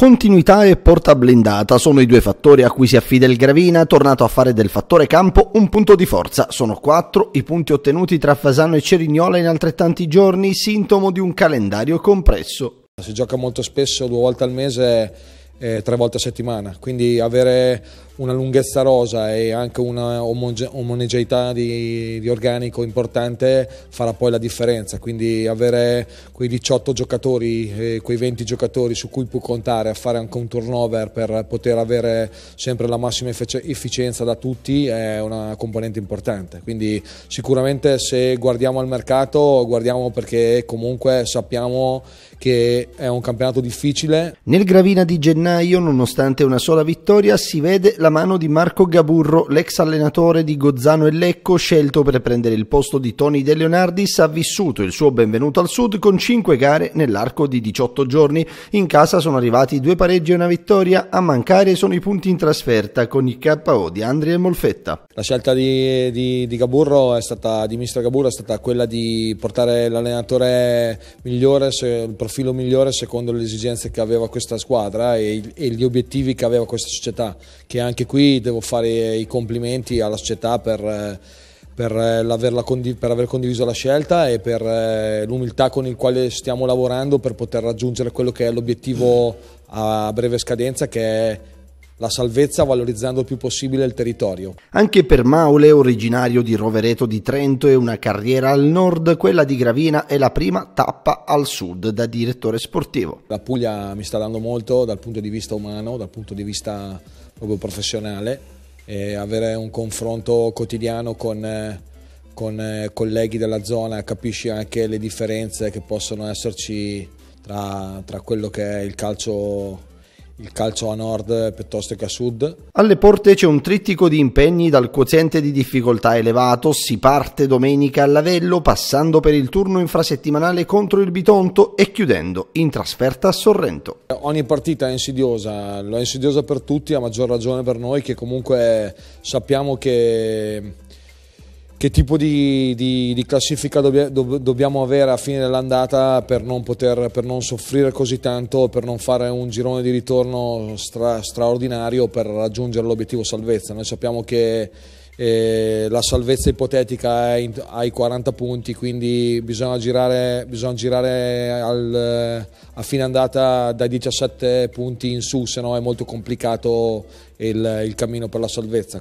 Continuità e porta blindata sono i due fattori a cui si affida il Gravina, tornato a fare del fattore campo un punto di forza. Sono quattro i punti ottenuti tra Fasano e Cerignola in altrettanti giorni, sintomo di un calendario compresso. Si gioca molto spesso, due volte al mese eh, tre volte a settimana, quindi avere una lunghezza rosa e anche una omogeneità di, di, organico importante farà poi la differenza, quindi avere quei 18 giocatori, eh, quei 20 giocatori su cui puoi contare a fare anche un turnover per poter avere sempre la massima efficienza da tutti è una componente importante, quindi sicuramente se guardiamo al mercato guardiamo perché comunque sappiamo che è un campionato difficile. Nel Gravina di gennaio gennaio, nonostante una sola vittoria, si vede la mano di Marco Gaburro, l'ex allenatore di Gozzano e Lecco, scelto per prendere il posto di Tony De Leonardis, ha vissuto il suo benvenuto al Sud con 5 gare nell'arco di 18 giorni. In casa sono arrivati due pareggi e una vittoria, a mancare sono i punti in trasferta con il KO di Andri e Molfetta. La scelta di, di, di Gaburro è stata, di mister Gaburro è stata quella di portare l'allenatore migliore, il profilo migliore secondo le esigenze che aveva questa squadra e e, gli obiettivi che aveva questa società, che anche qui devo fare i complimenti alla società per, eh, per, eh, per aver condiviso la scelta e per eh, l'umiltà con il quale stiamo lavorando per poter raggiungere quello che è l'obiettivo a breve scadenza che è la salvezza valorizzando il più possibile il territorio. Anche per Maule, originario di Rovereto di Trento e una carriera al nord, quella di Gravina è la prima tappa al sud da direttore sportivo. La Puglia mi sta dando molto dal punto di vista umano, dal punto di vista proprio professionale e avere un confronto quotidiano con eh, con eh, colleghi della zona capisci anche le differenze che possono esserci tra, tra quello che è il calcio il calcio a nord piuttosto che a sud. Alle porte c'è un trittico di impegni dal quoziente di difficoltà elevato, si parte domenica a Lavello passando per il turno infrasettimanale contro il Bitonto e chiudendo in trasferta a Sorrento. Ogni partita è insidiosa, lo è insidiosa per tutti, a maggior ragione per noi che comunque sappiamo che che tipo di, di, di classifica dobbia, do, dobbiamo avere a fine dell'andata per non, poter, per non soffrire così tanto, per non fare un girone di ritorno stra, straordinario per raggiungere l'obiettivo salvezza. Noi sappiamo che eh, la salvezza ipotetica è in, ai 40 punti, quindi bisogna girare, bisogna girare al, a fine andata dai 17 punti in su, se no è molto complicato il, il cammino per la salvezza.